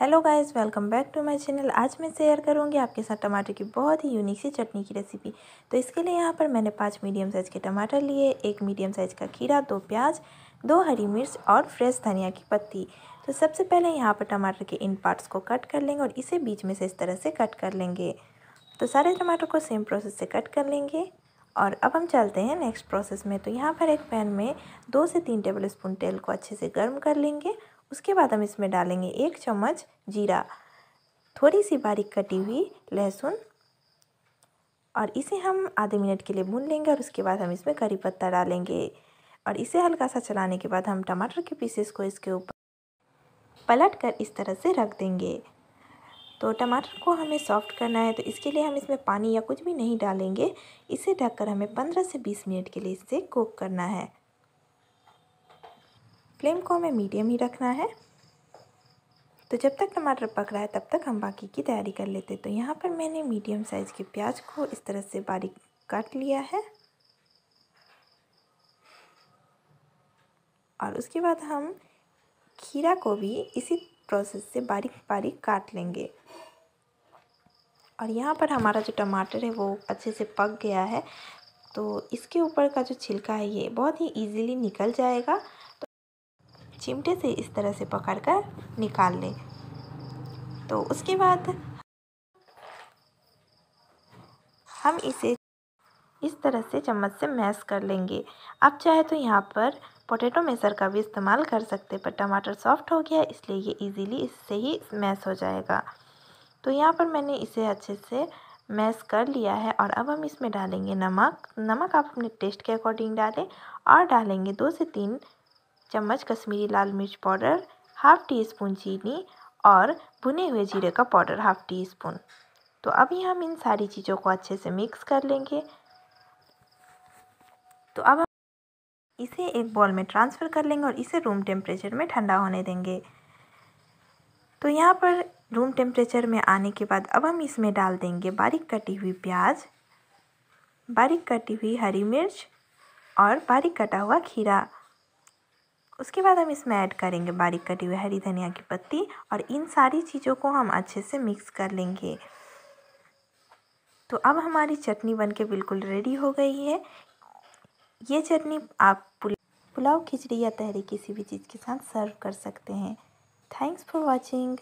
hello guys welcome back to my channel आज मैं share करूंगी आपके साथ टमाटर की बहुत ही यूनिक सी चटनी की रेसिपी तो इसके लिए यहाँ पर मैंने पाँच मीडियम साइज़ के टमाटर लिए एक मीडियम साइज़ का खीरा दो प्याज दो हरी मिर्च और फ्रेश धनिया की पत्ती तो सबसे पहले यहाँ पर टमाटर के इन पार्ट्स को कट कर लेंगे और इसे बीच में से इस तरह से कट कर लेंगे तो सारे टमाटर को सेम प्रोसेस से कट कर लेंगे और अब हम चलते हैं नेक्स्ट प्रोसेस में तो यहाँ पर एक पैन में दो से तीन टेबल स्पून तेल को अच्छे से गर्म कर लेंगे उसके बाद हम इसमें डालेंगे एक चम्मच जीरा थोड़ी सी बारीक कटी हुई लहसुन और इसे हम आधे मिनट के लिए भून लेंगे और उसके बाद हम इसमें करी पत्ता डालेंगे और इसे हल्का सा चलाने के बाद हम टमाटर के पीसेस को इसके ऊपर पलट कर इस तरह से रख देंगे तो टमाटर को हमें सॉफ्ट करना है तो इसके लिए हम इसमें पानी या कुछ भी नहीं डालेंगे इसे ढककर हमें 15 से 20 मिनट के लिए इसे कुक करना है फ्लेम को हमें मीडियम ही रखना है तो जब तक टमाटर पक रहा है तब तक हम बाकी की तैयारी कर लेते तो यहाँ पर मैंने मीडियम साइज़ के प्याज को इस तरह से बारीक काट लिया है और उसके बाद हम खीरा को भी इसी प्रोसेस से बारीक बारीक काट लेंगे और यहाँ पर हमारा जो टमाटर है वो अच्छे से पक गया है तो इसके ऊपर का जो छिलका है ये बहुत ही इजीली निकल जाएगा चिमटे से इस तरह से पकड़ कर निकाल लें तो उसके बाद हम इसे इस तरह से चम्मच से मैश कर लेंगे आप चाहे तो यहाँ पर पोटैटो मेसर का भी इस्तेमाल कर सकते पर टमाटर सॉफ्ट हो गया इसलिए ये इजीली इससे ही मैश हो जाएगा तो यहाँ पर मैंने इसे अच्छे से मैश कर लिया है और अब हम इसमें डालेंगे नमक नमक आप अपने टेस्ट के अकॉर्डिंग डालें और डालेंगे दो से तीन चम्मच कश्मीरी लाल मिर्च पाउडर हाफ़ टी स्पून चीनी और भुने हुए जीरे का पाउडर हाफ़ टी स्पून तो अभी हम इन सारी चीज़ों को अच्छे से मिक्स कर लेंगे तो अब हम इसे एक बॉल में ट्रांसफ़र कर लेंगे और इसे रूम टेम्परेचर में ठंडा होने देंगे तो यहाँ पर रूम टेम्परेचर में आने के बाद अब हम इसमें डाल देंगे बारीक कटी हुई प्याज बारीक कटी हुई हरी मिर्च और बारीक कटा हुआ खीरा उसके बाद हम इसमें ऐड करेंगे बारीक कटी हुई हरी धनिया की पत्ती और इन सारी चीज़ों को हम अच्छे से मिक्स कर लेंगे तो अब हमारी चटनी बनके बिल्कुल रेडी हो गई है ये चटनी आप पुलाव खिचड़ी या तहरी किसी भी चीज़ के साथ सर्व कर सकते हैं थैंक्स फॉर वॉचिंग